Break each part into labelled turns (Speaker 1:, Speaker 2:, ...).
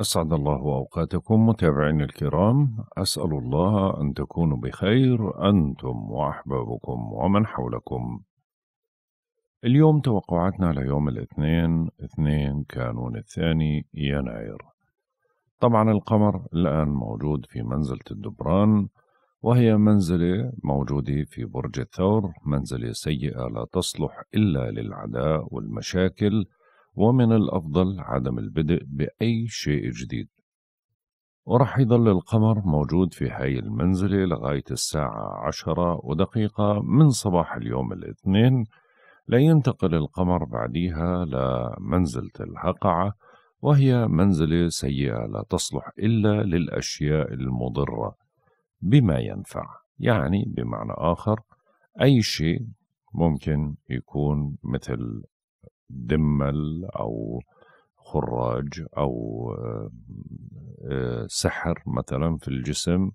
Speaker 1: أسعد الله أوقاتكم متابعينا الكرام أسأل الله أن تكونوا بخير أنتم وأحبابكم ومن حولكم اليوم توقعاتنا ليوم الاثنين اثنين كانون الثاني يناير طبعا القمر الآن موجود في منزلة الدبران وهي منزلة موجودة في برج الثور منزلة سيئة لا تصلح إلا للعداء والمشاكل ومن الأفضل عدم البدء بأي شيء جديد ورح يظل القمر موجود في هاي المنزلة لغاية الساعة عشرة ودقيقة من صباح اليوم الاثنين لينتقل القمر بعديها لمنزلة الهقعة وهي منزلة سيئة لا تصلح إلا للأشياء المضرة بما ينفع يعني بمعنى آخر أي شيء ممكن يكون مثل دمل أو خراج أو آه، آه، سحر مثلا في الجسم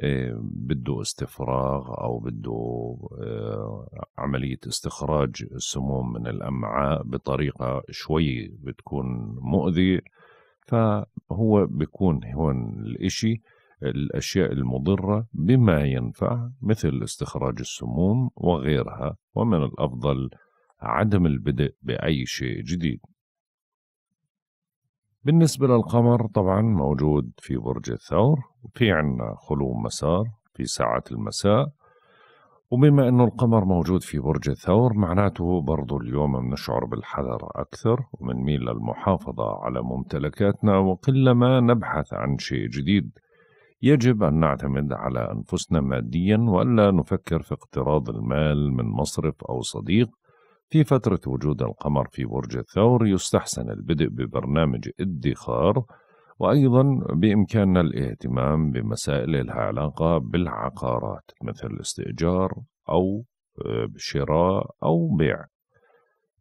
Speaker 1: آه، بده استفراغ أو بده عملية استخراج السموم من الأمعاء بطريقة شوي بتكون مؤذية فهو بيكون هون الإشي الأشياء المضرة بما ينفع مثل استخراج السموم وغيرها ومن الأفضل عدم البدء بأي شيء جديد بالنسبة للقمر طبعا موجود في برج الثور وفي عنا خلو مسار في ساعات المساء وبما أنه القمر موجود في برج الثور معناته برضو اليوم بنشعر بالحذر أكثر ومنميل للمحافظة على ممتلكاتنا وقلما نبحث عن شيء جديد يجب أن نعتمد على أنفسنا ماديا وألا نفكر في اقتراض المال من مصرف أو صديق في فترة وجود القمر في برج الثور يستحسن البدء ببرنامج ادخار وأيضا بإمكاننا الاهتمام بمسائل لها علاقة بالعقارات مثل استئجار أو آه، شراء أو بيع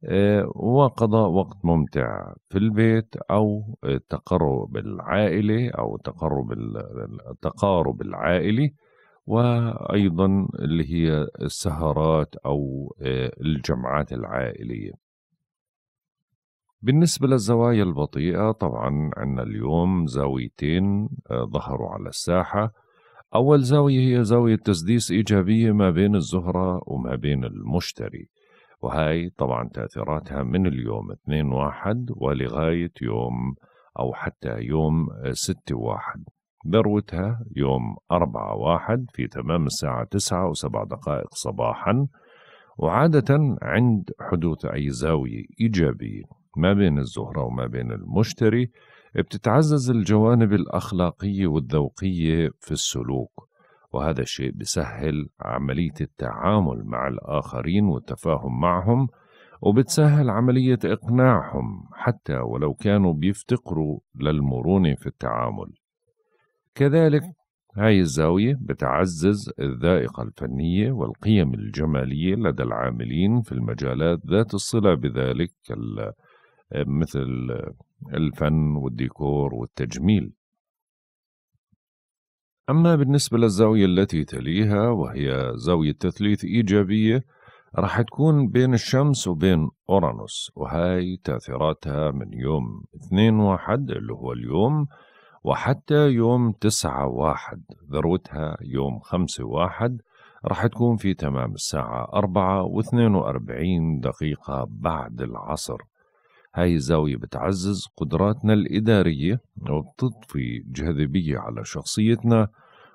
Speaker 1: آه، وقضاء وقت ممتع في البيت أو آه، تقرب العائلة أو تقرب التقارب العائلي وأيضا اللي هي السهرات أو آه، الجمعات العائلية بالنسبة للزوايا البطيئة طبعا عندنا اليوم زاويتين آه، ظهروا على الساحة أول زاوية هي زاوية تسديس إيجابية ما بين الزهرة وما بين المشتري وهاي طبعا تأثيراتها من اليوم 2 واحد ولغاية يوم أو حتى يوم 6 آه، واحد ذروتها يوم 4 واحد في تمام الساعة 9 وسبع دقائق صباحا وعادة عند حدوث أي زاوية إيجابية ما بين الزهرة وما بين المشتري بتتعزز الجوانب الأخلاقية والذوقية في السلوك وهذا الشيء بسهل عملية التعامل مع الآخرين والتفاهم معهم وبتسهل عملية إقناعهم حتى ولو كانوا بيفتقروا للمرونة في التعامل كذلك هاي الزاوية بتعزز الذائقة الفنية والقيم الجمالية لدى العاملين في المجالات ذات الصلة بذلك آه، مثل الفن والديكور والتجميل أما بالنسبة للزاوية التي تليها وهي زاوية تثليث إيجابية راح تكون بين الشمس وبين أورانوس وهاي تأثيراتها من يوم 2 واحد اللي هو اليوم وحتى يوم تسعة واحد ذروتها يوم خمسة واحد راح تكون في تمام الساعة أربعة واثنين وأربعين دقيقة بعد العصر هاي الزاوية بتعزز قدراتنا الإدارية وبتضفي جاذبية على شخصيتنا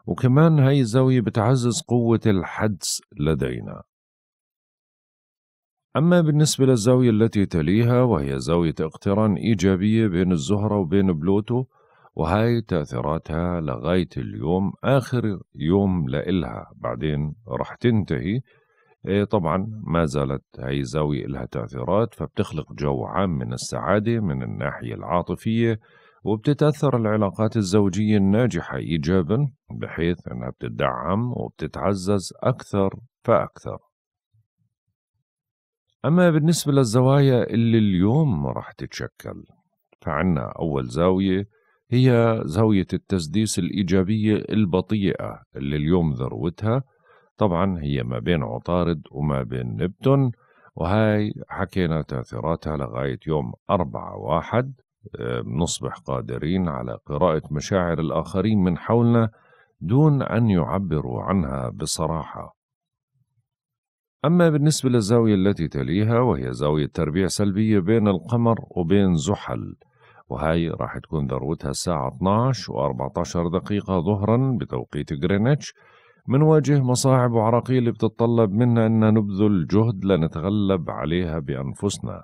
Speaker 1: وكمان هاي الزاوية بتعزز قوة الحدس لدينا أما بالنسبة للزاوية التي تليها وهي زاوية اقتران إيجابية بين الزهرة وبين بلوتو وهاي تأثيراتها لغاية اليوم آخر يوم لإلها بعدين رح تنتهي إيه، طبعا ما زالت هاي الزاوية لها تأثيرات فبتخلق جو عام من السعادة من الناحية العاطفية وبتتأثر العلاقات الزوجية الناجحة إيجابا بحيث أنها بتدعم وبتتعزز أكثر فأكثر أما بالنسبة للزوايا اللي اليوم رح تتشكل فعنا أول زاوية هي زاوية التسديس الإيجابية البطيئة اللي اليوم ذروتها طبعا هي ما بين عطارد وما بين نبتون وهاي حكينا تأثيراتها لغاية يوم أربعة واحد آه، نصبح قادرين على قراءة مشاعر الآخرين من حولنا دون أن يعبروا عنها بصراحة أما بالنسبة للزاوية التي تليها وهي زاوية تربيع سلبية بين القمر وبين زحل وهي راح تكون ذروتها الساعة 12 و14 دقيقة ظهرا بتوقيت من منواجه مصاعب وعراقيل بتتطلب منا أن نبذل جهد لنتغلب عليها بأنفسنا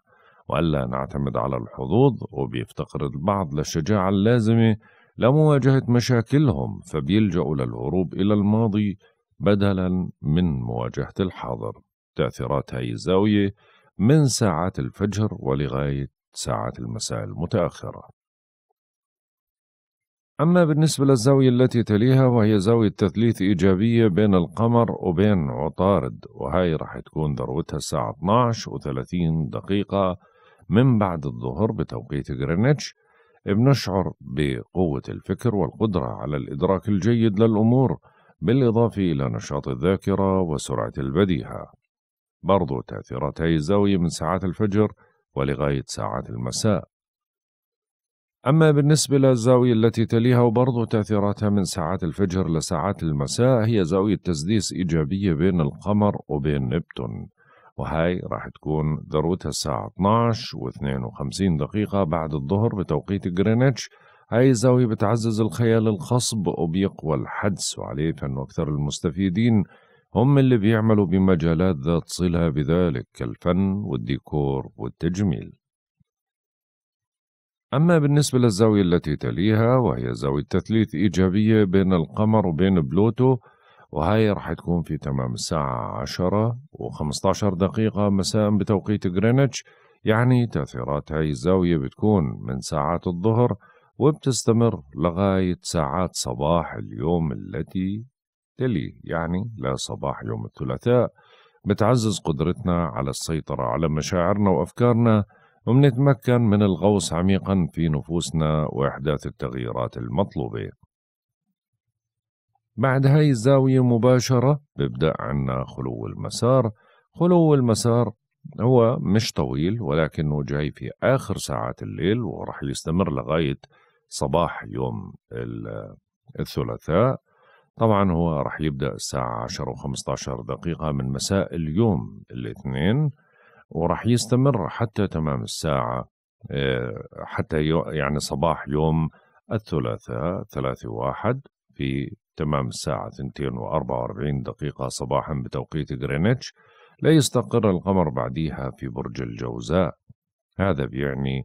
Speaker 1: وألا نعتمد على الحظوظ وبيفتقر البعض للشجاعة اللازمة لمواجهة مشاكلهم فبيلجأوا للهروب إلى الماضي بدلا من مواجهة الحاضر تأثيرات هاي الزاوية من ساعات الفجر ولغاية ساعات المساء المتأخرة أما بالنسبة للزاوية التي تليها وهي زاوية تثليث إيجابية بين القمر وبين عطارد وهي راح تكون ذروتها الساعة 12 و30 دقيقة من بعد الظهر بتوقيت غرينتش بنشعر بقوة الفكر والقدرة على الإدراك الجيد للأمور بالإضافة إلى نشاط الذاكرة وسرعة البديهة برضو تأثيرات هاي الزاوية من ساعات الفجر ولغاية ساعات المساء أما بالنسبة للزاوية التي تليها وبرضه تأثيراتها من ساعات الفجر لساعات المساء هي زاوية تسديس إيجابية بين القمر وبين نبتون وهي راح تكون ذروتها الساعة 12 و 52 دقيقة بعد الظهر بتوقيت جرينتش هاي الزاوية بتعزز الخيال الخصب وبيقوى الحدس وعليه فإنه أكثر المستفيدين هم اللي بيعملوا بمجالات ذات صلة بذلك كالفن والديكور والتجميل أما بالنسبة للزاوية التي تليها وهي زاوية تثليث إيجابية بين القمر وبين بلوتو وهي رح تكون في تمام الساعة عشرة و عشر دقيقة مساء بتوقيت غرينتش يعني تأثيرات هاي الزاوية بتكون من ساعات الظهر وبتستمر لغاية ساعات صباح اليوم التي تلي يعني لصباح يوم الثلاثاء بتعزز قدرتنا على السيطرة على مشاعرنا وأفكارنا وبنتمكن من الغوص عميقا في نفوسنا وإحداث التغييرات المطلوبة بعد هاي الزاوية مباشرة ببدأ عنا خلو المسار خلو المسار هو مش طويل ولكنه جاي في آخر ساعات الليل ورح يستمر لغاية صباح يوم الثلاثاء طبعا هو راح يبدأ الساعة 10 و15 دقيقة من مساء اليوم الاثنين وراح يستمر حتى تمام الساعة آه، حتى يعني صباح يوم الثلاثاء 3 واحد في تمام الساعة ثنتين وأربعة واربعين دقيقة صباحا بتوقيت غرينتش لا يستقر القمر بعديها في برج الجوزاء هذا بيعني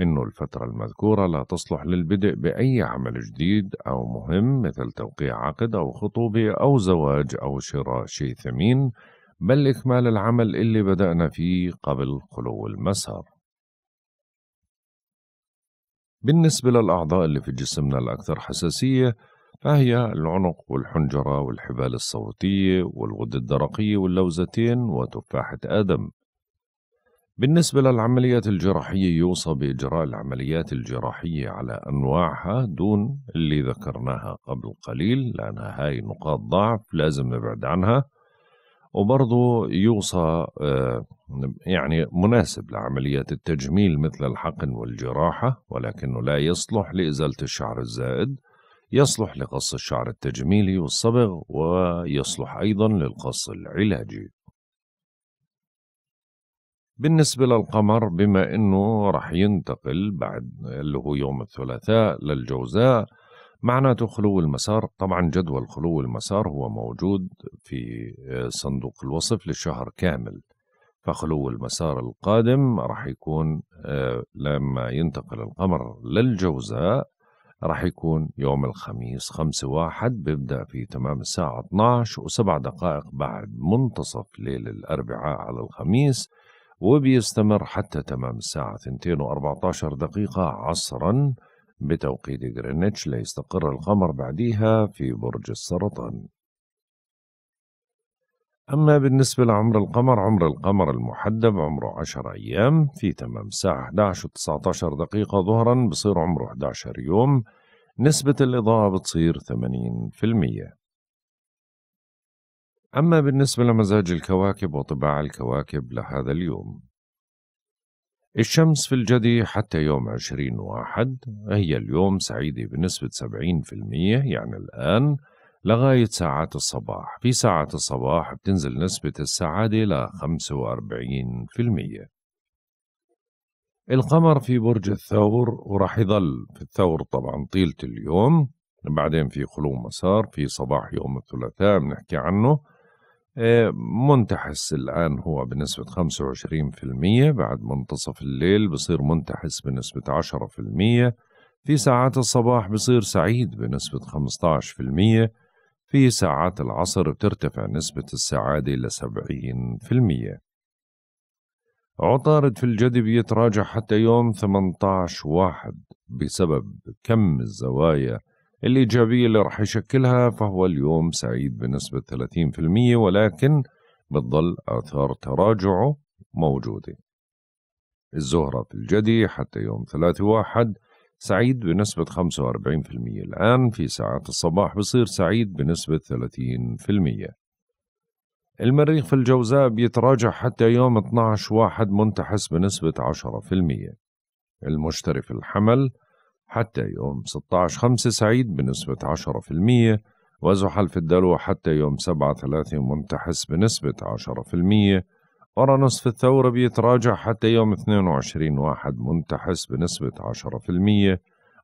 Speaker 1: إنه الفترة المذكورة لا تصلح للبدء بأي عمل جديد أو مهم مثل توقيع عقد أو خطوبة أو زواج أو شراء شيء ثمين بل إكمال العمل اللي بدأنا فيه قبل خلو المسار بالنسبة للأعضاء اللي في جسمنا الأكثر حساسية فهي العنق والحنجرة والحبال الصوتية والغدة الدرقية واللوزتين وتفاحة آدم بالنسبة للعمليات الجراحية يوصى بإجراء العمليات الجراحية على أنواعها دون اللي ذكرناها قبل قليل لأنها هاي نقاط ضعف لازم نبعد عنها وبرضه يوصى آه، يعني مناسب لعمليات التجميل مثل الحقن والجراحة ولكنه لا يصلح لإزالة الشعر الزائد يصلح لقص الشعر التجميلي والصبغ ويصلح أيضا للقص العلاجي بالنسبة للقمر بما أنه رح ينتقل بعد اللي هو يوم الثلاثاء للجوزاء معناته خلو المسار طبعا جدول خلو المسار هو موجود في آه، صندوق الوصف لشهر كامل فخلو المسار القادم رح يكون آه، لما ينتقل القمر للجوزاء رح يكون يوم الخميس خمسة واحد بيبدأ في تمام الساعة 12 وسبع دقائق بعد منتصف ليل الأربعاء على الخميس وبيستمر حتى تمام الساعة 14 دقيقة عصرا بتوقيت غرينتش ليستقر القمر بعديها في برج السرطان أما بالنسبة لعمر القمر عمر القمر المحدب عمره 10 أيام في تمام الساعة 11 19 دقيقة ظهرا بصير عمره 11 يوم نسبة الإضاءة بتصير 80% أما بالنسبة لمزاج الكواكب وطباع الكواكب لهذا اليوم الشمس في الجدي حتى يوم عشرين واحد هي اليوم سعيدة بنسبة سبعين في المية يعني الآن لغاية ساعات الصباح في ساعات الصباح بتنزل نسبة السعادة وأربعين في المية القمر في برج الثور وراح يظل في الثور طبعا طيلة اليوم بعدين في خلو مسار في صباح يوم الثلاثاء بنحكي عنه آه، منتحس الآن هو بنسبة 25% بعد منتصف الليل بصير منتحس بنسبة 10% في ساعات الصباح بصير سعيد بنسبة 15% في ساعات العصر بترتفع نسبة السعادة إلى 70% عطارد في الجدي بيتراجع حتى يوم 18 واحد بسبب كم الزوايا الإيجابية اللي راح يشكلها فهو اليوم سعيد بنسبة 30% ولكن بتظل آثار تراجعه موجودة الزهرة في الجدي حتى يوم 3 واحد سعيد بنسبة 45% الآن في ساعات الصباح بصير سعيد بنسبة 30% المريخ في الجوزاء بيتراجع حتى يوم 12 واحد منتحس بنسبة 10% المشتري في الحمل حتى يوم 16 5 سعيد بنسبة 10% وزحل في الدلو حتى يوم 7 3 منتحس بنسبة 10% أورانوس في الثورة بيتراجع حتى يوم 22 واحد منتحس بنسبة 10%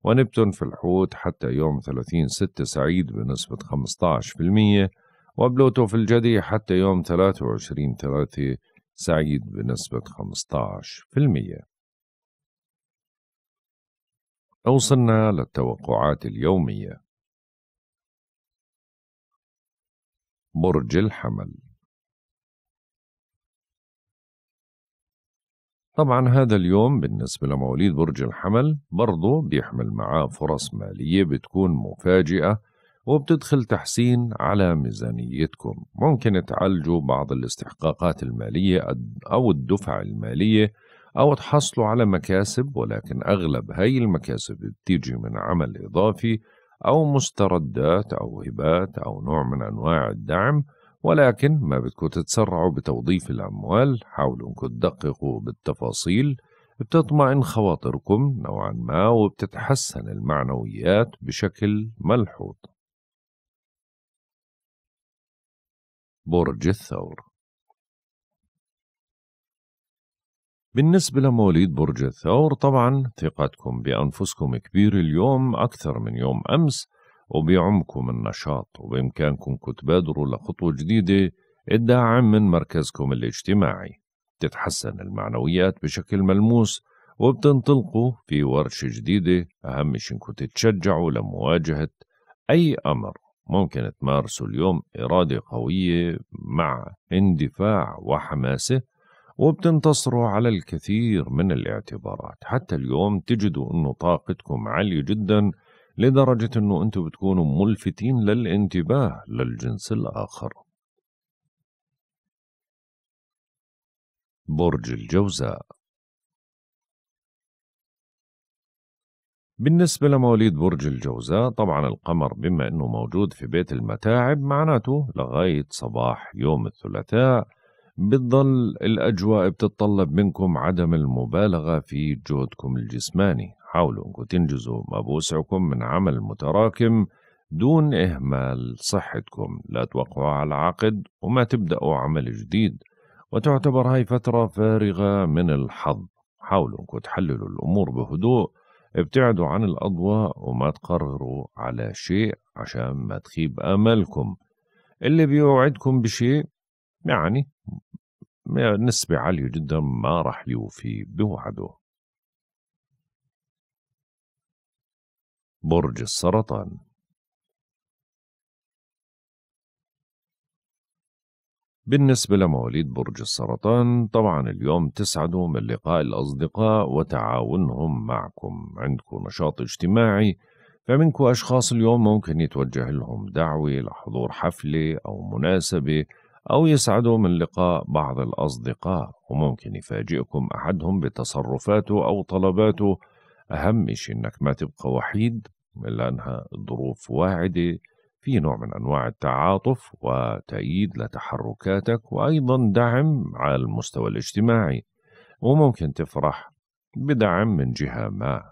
Speaker 1: ونبتون في الحوت حتى يوم 30 6 سعيد بنسبة 15% وبلوتو في الجدي حتى يوم 23 3 سعيد
Speaker 2: بنسبة 15% وصلنا للتوقعات اليومية برج الحمل
Speaker 1: طبعا هذا اليوم بالنسبة لمواليد برج الحمل برضو بيحمل معاه فرص مالية بتكون مفاجئة وبتدخل تحسين على ميزانيتكم ممكن تعالجوا بعض الاستحقاقات المالية أو الدفع المالية أو تحصلوا على مكاسب ولكن أغلب هاي المكاسب بتيجي من عمل إضافي أو مستردات أو هبات أو نوع من أنواع الدعم ولكن ما بدكم تتسرعوا بتوظيف الأموال حاولوا أنكم تدققوا بالتفاصيل بتطمئن خواطركم نوعا ما وبتتحسن
Speaker 2: المعنويات بشكل ملحوظ برج الثور
Speaker 1: بالنسبة لمواليد برج الثور طبعا ثقتكم بأنفسكم كبير اليوم أكثر من يوم أمس وبيعمكم النشاط وبإمكانكم تبادروا لخطوة جديدة الداعم من مركزكم الاجتماعي تتحسن المعنويات بشكل ملموس وبتنطلقوا في ورشة جديدة أهم شيء انكم تتشجعوا لمواجهة أي أمر ممكن تمارسوا اليوم إرادة قوية مع اندفاع وحماسة وبتنتصروا على الكثير من الاعتبارات حتى اليوم تجدوا أنه طاقتكم عالية جدا لدرجة أنه أنتم بتكونوا ملفتين للانتباه للجنس
Speaker 2: الآخر برج الجوزاء
Speaker 1: بالنسبة لمواليد برج الجوزاء طبعا القمر بما أنه موجود في بيت المتاعب معناته لغاية صباح يوم الثلاثاء بتضل الأجواء بتتطلب منكم عدم المبالغة في جهدكم الجسماني حاولوا أنكم تنجزوا ما بوسعكم من عمل متراكم دون إهمال صحتكم لا توقعوا على عقد وما تبدأوا عمل جديد وتعتبر هاي فترة فارغة من الحظ حاولوا أنكم تحللوا الأمور بهدوء ابتعدوا عن الأضواء وما تقرروا على شيء عشان ما تخيب أملكم اللي بيوعدكم بشيء يعني نسبة عالية جدا
Speaker 2: ما راح يوفي بوعده برج السرطان بالنسبة لمواليد برج السرطان طبعا
Speaker 1: اليوم تسعدوا من لقاء الأصدقاء وتعاونهم معكم عندكم نشاط اجتماعي فمنكم أشخاص اليوم ممكن يتوجه لهم دعوة لحضور حفلة أو مناسبة أو يسعدوا من لقاء بعض الأصدقاء وممكن يفاجئكم أحدهم بتصرفاته أو طلباته أهم شيء إنك ما تبقى وحيد لأنها ظروف واعدة في نوع من أنواع التعاطف وتأييد لتحركاتك وأيضا دعم على المستوى الاجتماعي وممكن تفرح بدعم من جهة ما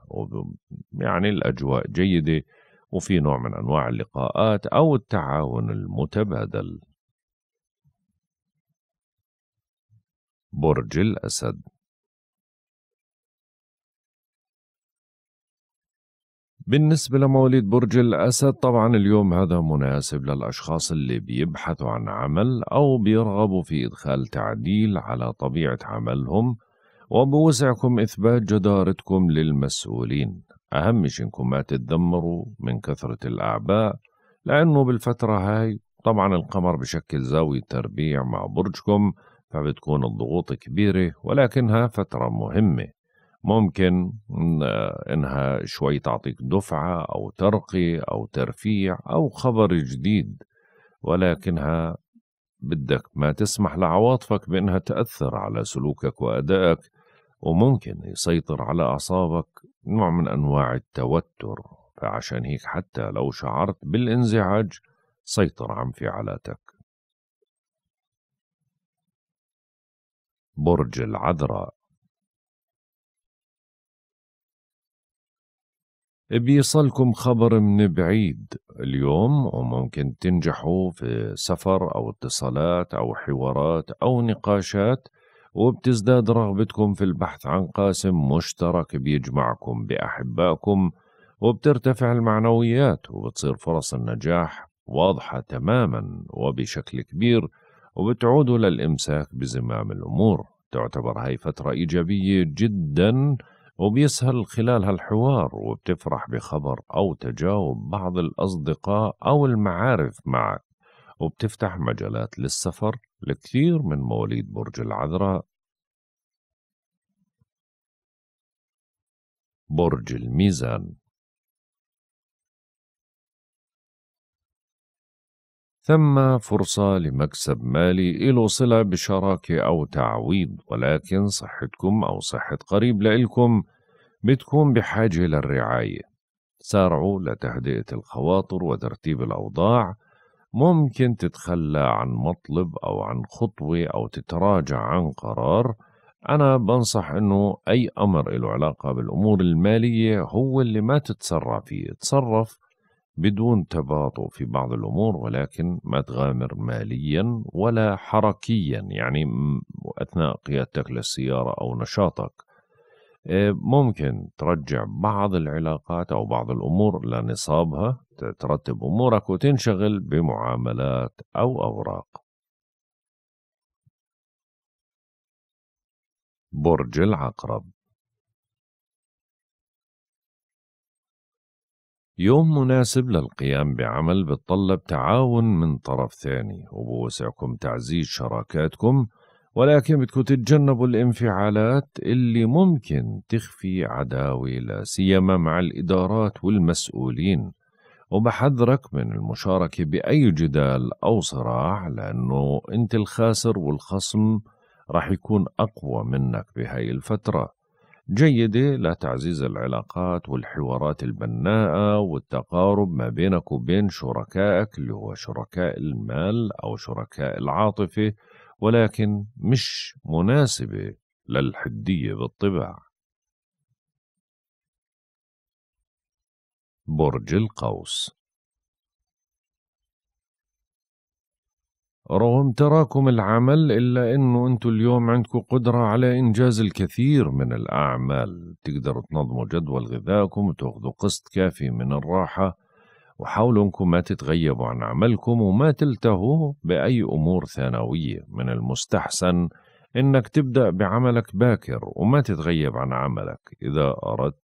Speaker 1: يعني الأجواء جيدة وفي نوع من أنواع اللقاءات أو التعاون
Speaker 2: المتبادل برج الأسد
Speaker 1: بالنسبة لمواليد برج الأسد طبعا اليوم هذا مناسب للأشخاص اللي بيبحثوا عن عمل أو بيرغبوا في إدخال تعديل على طبيعة عملهم وبوسعكم إثبات جدارتكم للمسؤولين أهم شي إنكم ما تتذمروا من كثرة الأعباء لأنه بالفترة هاي طبعا القمر بشكل زاوية تربيع مع برجكم فبتكون الضغوط كبيرة ولكنها فترة مهمة ممكن إنها شوي تعطيك دفعة أو ترقي أو ترفيع أو خبر جديد ولكنها بدك ما تسمح لعواطفك بأنها تأثر على سلوكك وأدائك وممكن يسيطر على أعصابك نوع من أنواع التوتر فعشان هيك حتى لو شعرت بالانزعاج سيطر عن
Speaker 2: فعالاتك برج العذراء
Speaker 1: بيصلكم خبر من بعيد اليوم وممكن تنجحوا في سفر أو اتصالات أو حوارات أو نقاشات وبتزداد رغبتكم في البحث عن قاسم مشترك بيجمعكم بأحبائكم وبترتفع المعنويات وبتصير فرص النجاح واضحة تماما وبشكل كبير وبتعودوا للإمساك بزمام الأمور تعتبر هاي فترة إيجابية جدا وبيسهل خلالها الحوار وبتفرح بخبر أو تجاوب بعض الأصدقاء أو المعارف معك وبتفتح مجالات للسفر لكثير من مواليد برج العذراء
Speaker 2: برج الميزان
Speaker 1: ثم فرصة لمكسب مالي إله صلة بشراكة أو تعويض ولكن صحتكم أو صحة قريب لإلكم بتكون بحاجة للرعاية سارعوا لتهدئة الخواطر وترتيب الأوضاع ممكن تتخلى عن مطلب أو عن خطوة أو تتراجع عن قرار أنا بنصح أنه أي أمر له علاقة بالأمور المالية هو اللي ما تتسرع فيه تصرف بدون تباطؤ في بعض الامور ولكن ما تغامر ماليا ولا حركيا يعني اثناء قيادتك للسياره او نشاطك آه، ممكن ترجع بعض العلاقات او بعض الامور لنصابها ترتب امورك وتنشغل بمعاملات
Speaker 2: او اوراق برج العقرب
Speaker 1: يوم مناسب للقيام بعمل بتطلب تعاون من طرف ثاني وبوسعكم تعزيز شراكاتكم ولكن بدكم تتجنبوا الانفعالات اللي ممكن تخفي عداوة لا سيما مع الإدارات والمسؤولين وبحذرك من المشاركة بأي جدال أو صراع لأنه أنت الخاسر والخصم رح يكون أقوى منك بهاي الفترة جيدة لتعزيز العلاقات والحوارات البناءة والتقارب ما بينك وبين شركائك اللي هو شركاء المال أو شركاء العاطفة ولكن مش مناسبة
Speaker 2: للحدية بالطباع برج القوس
Speaker 1: رغم تراكم العمل إلا أنه انتوا اليوم عندكم قدرة على إنجاز الكثير من الأعمال تقدروا تنظموا جدول غذائكم وتاخذوا قسط كافي من الراحة وحاولوا أنكم ما تتغيبوا عن عملكم وما تلتهوا بأي أمور ثانوية من المستحسن أنك تبدأ بعملك باكر وما تتغيب عن عملك إذا أردت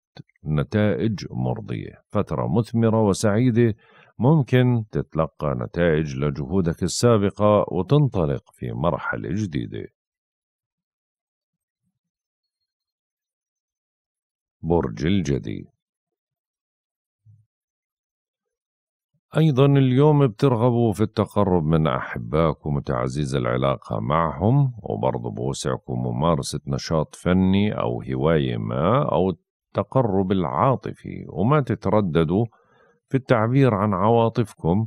Speaker 1: نتائج مرضية فترة مثمرة وسعيدة ممكن تتلقى نتائج لجهودك
Speaker 2: السابقة وتنطلق في مرحلة جديدة برج الجدي أيضا اليوم بترغبوا في التقرب
Speaker 1: من أحبائكم وتعزيز العلاقة معهم وبرضه بوسعكم ممارسة نشاط فني أو هواية ما أو التقرب العاطفي وما تترددوا في التعبير عن عواطفكم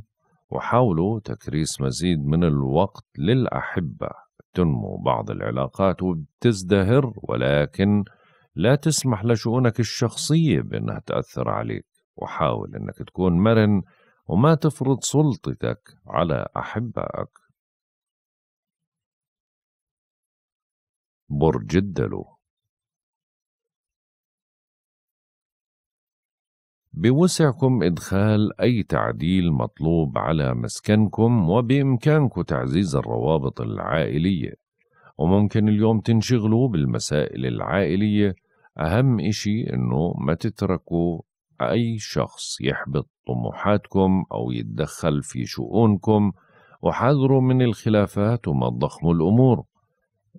Speaker 1: وحاولوا تكريس مزيد من الوقت للأحبة تنمو بعض العلاقات وبتزدهر ولكن لا تسمح لشؤونك الشخصية بأنها تأثر عليك وحاول أنك تكون مرن وما تفرض سلطتك على
Speaker 2: أحبائك برج الدلو
Speaker 1: بوسعكم إدخال أي تعديل مطلوب على مسكنكم وبإمكانكم تعزيز الروابط العائلية وممكن اليوم تنشغلوا بالمسائل العائلية أهم إشي إنه ما تتركوا أي شخص يحبط طموحاتكم أو يتدخل في شؤونكم وحذروا من الخلافات وما تضخموا الأمور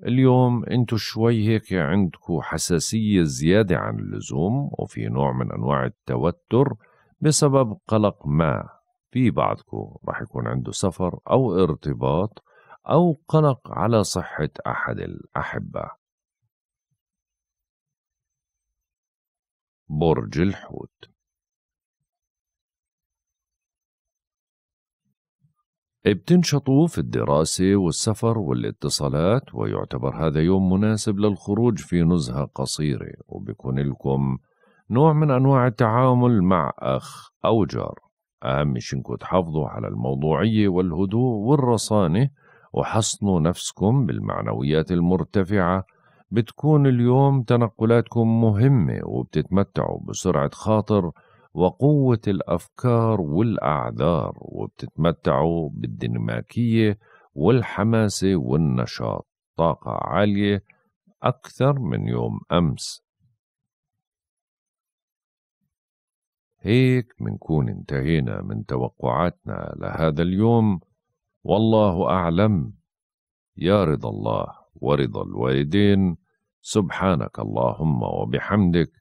Speaker 1: اليوم انتو شوي هيك عندكو حساسية زيادة عن اللزوم وفي نوع من أنواع التوتر بسبب قلق ما في بعضكو رح يكون عنده سفر أو ارتباط أو قلق على صحة أحد الأحبة
Speaker 2: برج الحوت
Speaker 1: بتنشطوا في الدراسة والسفر والاتصالات ويعتبر هذا يوم مناسب للخروج في نزهة قصيرة وبكون لكم نوع من أنواع التعامل مع أخ أو جار أهم شيء إنكم تحافظوا على الموضوعية والهدوء والرصانة وحصنوا نفسكم بالمعنويات المرتفعة بتكون اليوم تنقلاتكم مهمة وبتتمتعوا بسرعة خاطر وقوة الأفكار والأعذار وبتتمتعوا بالديناميكية والحماسة والنشاط طاقة عالية أكثر من يوم أمس هيك منكون انتهينا من توقعاتنا لهذا اليوم والله أعلم يا رضا الله ورضا الوالدين سبحانك اللهم وبحمدك